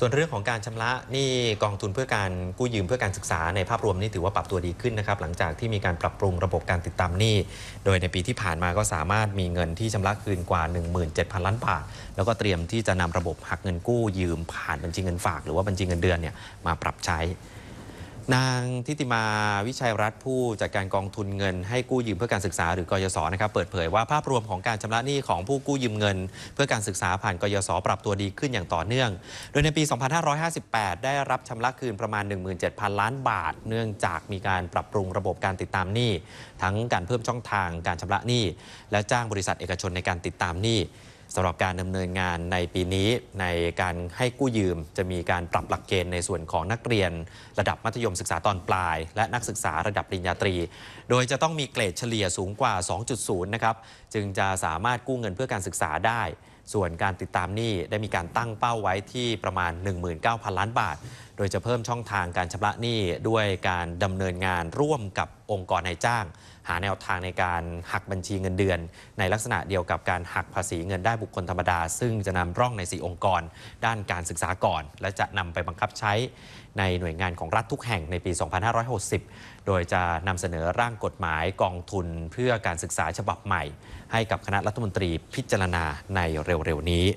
ส่วนเรื่องของการชำระนี่กองทุนเพื่อการกู้ยืมเพื่อการศึกษาในภาพรวมนี่ถือว่าปรับตัวดีขึ้นนะครับหลังจากที่มีการปรับปรุงระบบการติดตามหนี้ โดยในปีที่ผ่านมาก็สามารถมีเงินที่ชำระคืนกว่า17,000ล้านบาท แล้วก็เตรียมที่จะนำระบบหักเงินกู้ยืมผ่านบัญชีเงินฝากหรือว่าบัญชีเงินเดือนเนี่ยมาปรับใช้นางทิติมาวิชัยรัตนผู้จัดการกองทุนเงินให้กู้ยืมเพื่อการศึกษาหรือกยศนะครับเปิดเผยว่าภาพรวมของการชำระหนี้ของผู้กู้ยืมเงินเพื่อการศึกษาผ่านกยศ ปรับตัวดีขึ้นอย่างต่อเนื่อง โดยในปี 2558 ได้รับชำระคืนประมาณ 17,000 ล้านบาท เนื่องจากมีการปรับปรุงระบบการติดตามหนี้ทั้งการเพิ่มช่องทางการชำระหนี้และจ้างบริษัทเอกชนในการติดตามหนี้สำหรับการดำเนินงานในปีนี้ในการให้กู้ยืม จะมีการปรับหลักเกณฑ์ในส่วนของนักเรียนระดับมัธยมศึกษาตอนปลายและนักศึกษาระดับปริญญาตรี โดยจะต้องมีเกรดเฉลี่ยสูงกว่า 2.0 นะครับ จึงจะสามารถกู้เงินเพื่อการศึกษาได้ ส่วนการติดตามหนี้ได้มีการตั้งเป้าไว้ที่ประมาณ 19,000 ล้านบาทโดยจะเพิ่มช่องทางการชำระหนี้ด้วยการดำเนินงานร่วมกับองค์กรนายจ้าง หาแนวทางในการหักบัญชีเงินเดือน ในลักษณะเดียวกับการหักภาษีเงินได้บุคคลธรรมดา ซึ่งจะนำร่องใน 4 องค์กรด้านการศึกษาก่อน และจะนำไปบังคับใช้ในหน่วยงานของรัฐทุกแห่งในปี 2560 โดยจะนำเสนอร่างกฎหมายกองทุน เพื่อการศึกษาฉบับใหม่ ให้กับคณะรัฐมนตรีพิจารณาในเร็วๆนี้